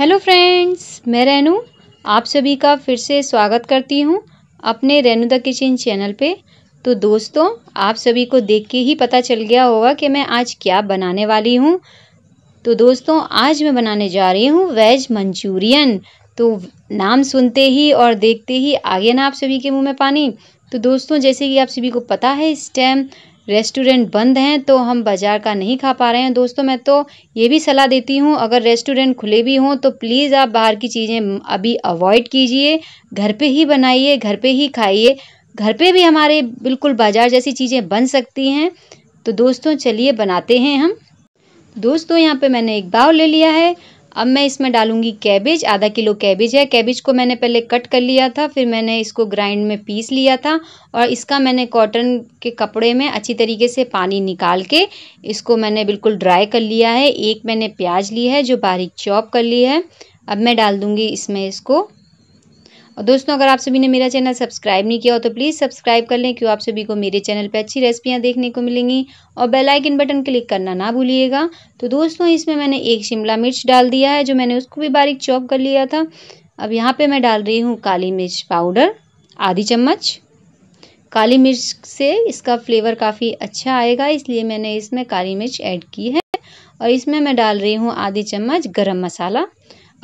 hello friends मैं रेनू आप सभी का फिर से स्वागत करती हूँ अपने रेनू द किचन चैनल पे तो दोस्तों आप सभी को देख के ही पता चल गया होगा कि मैं आज क्या बनाने वाली हूँ तो दोस्तों आज मैं बनाने जा रही हूँ वेज मंचूरियन तो नाम सुनते ही और देखते ही आ गया ना आप सभी के मुंह में पानी तो दोस्तों जैसे कि आप सभी को पता है इस टाइम रेस्टोरेंट बंद हैं तो हम बाज़ार का नहीं खा पा रहे हैं दोस्तों मैं तो ये भी सलाह देती हूँ अगर रेस्टोरेंट खुले भी हों तो प्लीज़ आप बाहर की चीज़ें अभी अवॉइड कीजिए घर पे ही बनाइए घर पे ही खाइए घर पे भी हमारे बिल्कुल बाज़ार जैसी चीज़ें बन सकती हैं तो दोस्तों चलिए बनाते हैं हम दोस्तों यहाँ पर मैंने एक बाव ले लिया है अब मैं इसमें डालूंगी कैबेज आधा किलो कैबेज है कैबेज को मैंने पहले कट कर लिया था फिर मैंने इसको ग्राइंड में पीस लिया था और इसका मैंने कॉटन के कपड़े में अच्छी तरीके से पानी निकाल के इसको मैंने बिल्कुल ड्राई कर लिया है एक मैंने प्याज ली है जो बारीक चॉप कर ली है अब मैं डाल दूँगी इसमें इसको और दोस्तों अगर आप सभी ने मेरा चैनल सब्सक्राइब नहीं किया हो तो प्लीज़ सब्सक्राइब कर लें क्यों आप सभी को मेरे चैनल पे अच्छी रेसिपियाँ देखने को मिलेंगी और बेल आइकन बटन क्लिक करना ना भूलिएगा तो दोस्तों इसमें मैंने एक शिमला मिर्च डाल दिया है जो मैंने उसको भी बारीक चॉप कर लिया था अब यहाँ पर मैं डाल रही हूँ काली मिर्च पाउडर आधी चम्मच काली मिर्च से इसका फ्लेवर काफ़ी अच्छा आएगा इसलिए मैंने इसमें काली मिर्च ऐड की है और इसमें मैं डाल रही हूँ आधी चम्मच गरम मसाला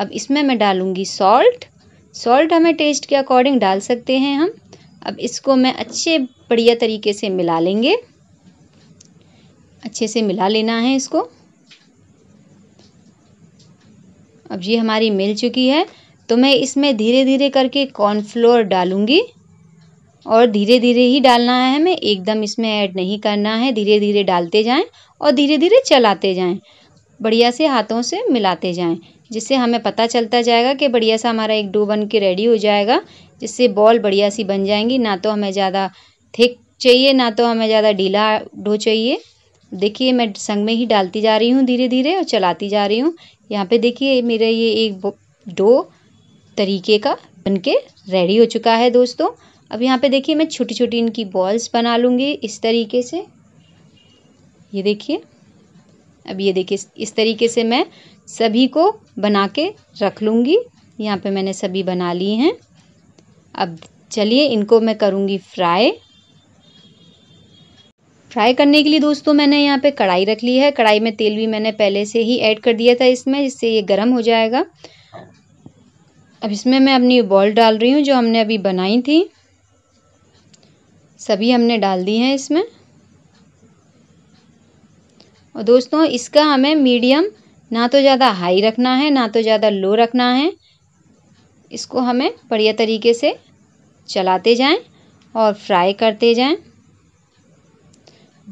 अब इसमें मैं डालूँगी सॉल्ट सॉल्ट हमें टेस्ट के अकॉर्डिंग डाल सकते हैं हम अब इसको मैं अच्छे बढ़िया तरीके से मिला लेंगे अच्छे से मिला लेना है इसको अब ये हमारी मिल चुकी है तो मैं इसमें धीरे धीरे करके कॉर्नफ्लोर डालूँगी और धीरे धीरे ही डालना है हमें एकदम इसमें ऐड नहीं करना है धीरे धीरे डालते जाएं और धीरे धीरे चलाते जाएं बढ़िया से हाथों से मिलाते जाएं जिससे हमें पता चलता जाएगा कि बढ़िया सा हमारा एक डो बन के रेडी हो जाएगा जिससे बॉल बढ़िया सी बन जाएंगी ना तो हमें ज़्यादा थिक चाहिए ना तो हमें ज़्यादा ढीला डो चाहिए देखिए मैं संग में ही डालती जा रही हूँ धीरे धीरे और चलाती जा रही हूँ यहाँ पे देखिए मेरा ये एक डो तरीके का बन के रेडी हो चुका है दोस्तों अब यहाँ पे देखिए मैं छोटी छोटी इनकी बॉल्स बना लूँगी इस तरीके से ये देखिए अब ये देखिए इस तरीके से मैं सभी को बना के रख लूँगी यहाँ पे मैंने सभी बना ली हैं अब चलिए इनको मैं करूँगी फ्राई फ्राई करने के लिए दोस्तों मैंने यहाँ पे कढ़ाई रख ली है कढ़ाई में तेल भी मैंने पहले से ही ऐड कर दिया था इसमें जिससे ये गर्म हो जाएगा अब इसमें मैं अपनी बॉल डाल रही हूँ जो हमने अभी बनाई थी सभी हमने डाल दी हैं इसमें और दोस्तों इसका हमें मीडियम ना तो ज़्यादा हाई रखना है ना तो ज़्यादा लो रखना है इसको हमें बढ़िया तरीके से चलाते जाएं और फ्राई करते जाएं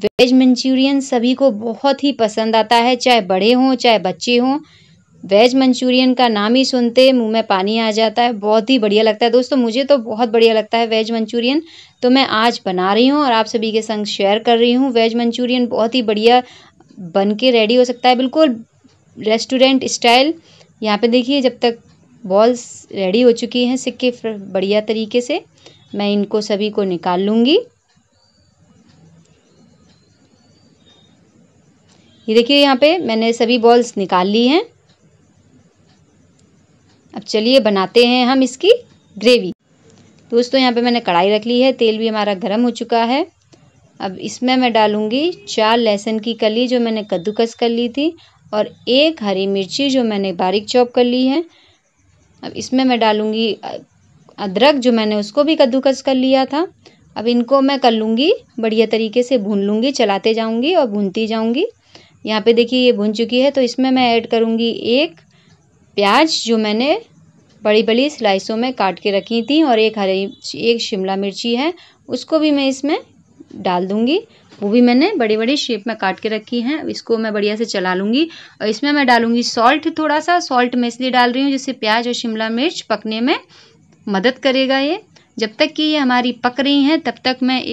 वेज मंचूरियन सभी को बहुत ही पसंद आता है चाहे बड़े हों चाहे बच्चे हों वेज मंचूरियन का नाम ही सुनते मुंह में पानी आ जाता है बहुत ही बढ़िया लगता है दोस्तों मुझे तो बहुत बढ़िया लगता है वेज मंचूरियन तो मैं आज बना रही हूँ और आप सभी के संग शेयर कर रही हूँ वेज मंचूरियन बहुत ही बढ़िया बन के रेडी हो सकता है बिल्कुल रेस्टोरेंट स्टाइल यहाँ पे देखिए जब तक बॉल्स रेडी हो चुकी हैं सिक्के बढ़िया तरीके से मैं इनको सभी को निकाल लूँगी ये देखिए यहाँ पे मैंने सभी बॉल्स निकाल ली हैं अब चलिए बनाते हैं हम इसकी ग्रेवी दोस्तों यहाँ पे मैंने कढ़ाई रख ली है तेल भी हमारा गर्म हो चुका है अब इसमें मैं डालूँगी चार लहसुन की कली जो मैंने कद्दूकस कर ली थी और एक हरी मिर्ची जो मैंने बारीक चॉप कर ली है अब इसमें मैं डालूँगी अदरक जो मैंने उसको भी कद्दूकस कर लिया था अब इनको मैं कर लूँगी बढ़िया तरीके से भून लूँगी चलाते जाऊँगी और भूनती जाऊँगी यहाँ पे देखिए ये भुन चुकी है तो इसमें मैं ऐड करूँगी एक प्याज जो मैंने बड़ी बड़ी स्लाइसों में काट के रखी थी और एक हरी एक शिमला मिर्ची है उसको भी मैं इसमें डाल दूंगी वो भी मैंने बड़ी बड़ी शेप में काट के रखी हैं इसको मैं बढ़िया से चला लूँगी और इसमें मैं डालूंगी सॉल्ट थोड़ा सा सॉल्ट मैं इसलिए डाल रही हूँ जिससे प्याज और शिमला मिर्च पकने में मदद करेगा ये जब तक कि ये हमारी पक रही हैं तब तक मैं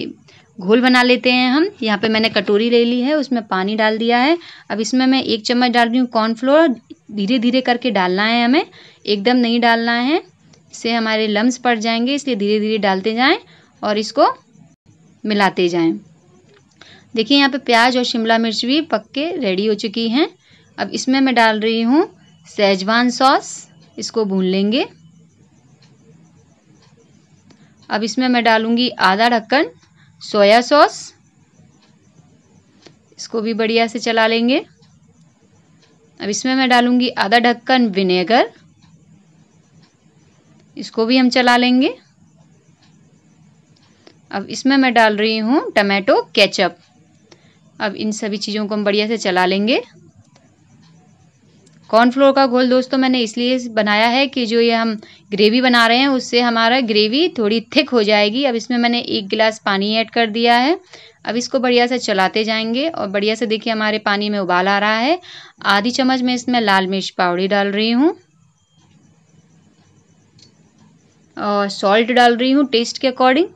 घोल बना लेते हैं हम यहाँ पे मैंने कटोरी ले ली है उसमें पानी डाल दिया है अब इसमें मैं एक चम्मच डाल रही हूँ कॉर्नफ्लोर धीरे धीरे करके डालना है हमें एकदम नहीं डालना है इससे हमारे लम्स पड़ जाएंगे इसलिए धीरे धीरे डालते जाएं और इसको मिलाते जाएं देखिए यहाँ पे प्याज और शिमला मिर्च भी पक के रेडी हो चुकी हैं अब इसमें मैं डाल रही हूँ सेजवान सॉस इसको भून लेंगे अब इसमें मैं डालूँगी आधा ढक्कन सोया सॉस इसको भी बढ़िया से चला लेंगे अब इसमें मैं डालूँगी आधा ढक्कन विनेगर इसको भी हम चला लेंगे अब इसमें मैं डाल रही हूँ टमाटो केचप अब इन सभी चीज़ों को हम बढ़िया से चला लेंगे कॉर्नफ्लोर का घोल दोस्तों मैंने इसलिए बनाया है कि जो ये हम ग्रेवी बना रहे हैं उससे हमारा ग्रेवी थोड़ी थिक हो जाएगी अब इसमें मैंने एक गिलास पानी ऐड कर दिया है अब इसको बढ़िया से चलाते जाएंगे और बढ़िया से देखिए हमारे पानी में उबाल आ रहा है आधी चम्मच में इसमें लाल मिर्च पाउडर डाल रही हूँ और सॉल्ट डाल रही हूँ टेस्ट के अकॉर्डिंग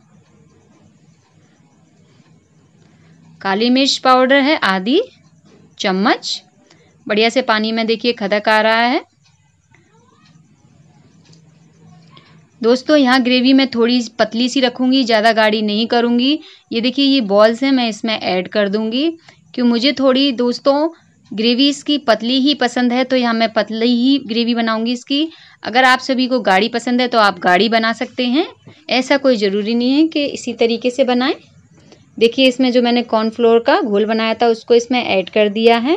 काली मिर्च पाउडर है आधी चम्मच बढ़िया से पानी में देखिए खदक आ रहा है दोस्तों यहाँ ग्रेवी मैं थोड़ी पतली सी रखूँगी ज़्यादा गाढ़ी नहीं करूँगी ये देखिए ये बॉल्स हैं मैं इसमें ऐड कर दूँगी क्यों मुझे थोड़ी दोस्तों ग्रेवी इसकी पतली ही पसंद है तो यहाँ मैं पतली ही ग्रेवी बनाऊँगी इसकी अगर आप सभी को गाढ़ी पसंद है तो आप गाढ़ी बना सकते हैं ऐसा कोई ज़रूरी नहीं है कि इसी तरीके से बनाएं देखिए इसमें जो मैंने कॉर्नफ्लोर का घोल बनाया था उसको इसमें ऐड कर दिया है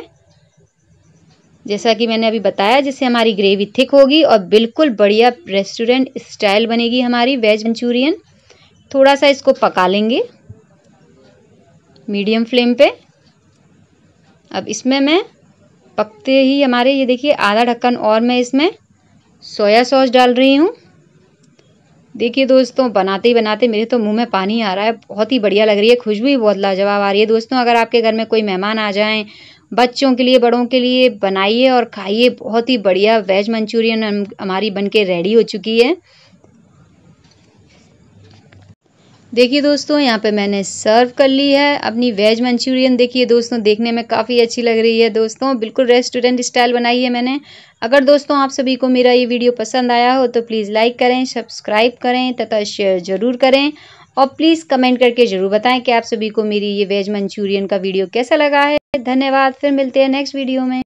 जैसा कि मैंने अभी बताया जिससे हमारी ग्रेवी थिक होगी और बिल्कुल बढ़िया रेस्टोरेंट स्टाइल बनेगी हमारी वेज मंचूरियन थोड़ा सा इसको पका लेंगे मीडियम फ्लेम पे अब इसमें मैं पकते ही हमारे ये देखिए आधा ढक्कन और मैं इसमें सोया सॉस डाल रही हूँ देखिए दोस्तों बनाते ही बनाते मेरे तो मुंह में पानी आ रहा है बहुत ही बढ़िया लग रही है खुशबू ही बहुत लाजवाब आ रही है दोस्तों अगर आपके घर में कोई मेहमान आ जाए बच्चों के लिए बड़ों के लिए बनाइए और खाइए बहुत ही बढ़िया वेज मंचूरियन हमारी बन के रेडी हो चुकी है देखिए दोस्तों यहाँ पे मैंने सर्व कर ली है अपनी वेज मंचूरियन देखिए दोस्तों देखने में काफ़ी अच्छी लग रही है दोस्तों बिल्कुल रेस्टोरेंट स्टाइल बनाई है मैंने अगर दोस्तों आप सभी को मेरा ये वीडियो पसंद आया हो तो प्लीज़ लाइक करें सब्सक्राइब करें तथा शेयर ज़रूर करें और प्लीज़ कमेंट करके ज़रूर बताएँ कि आप सभी को मेरी ये वेज मंचूरियन का वीडियो कैसा लगा है धन्यवाद फिर मिलते हैं नेक्स्ट वीडियो में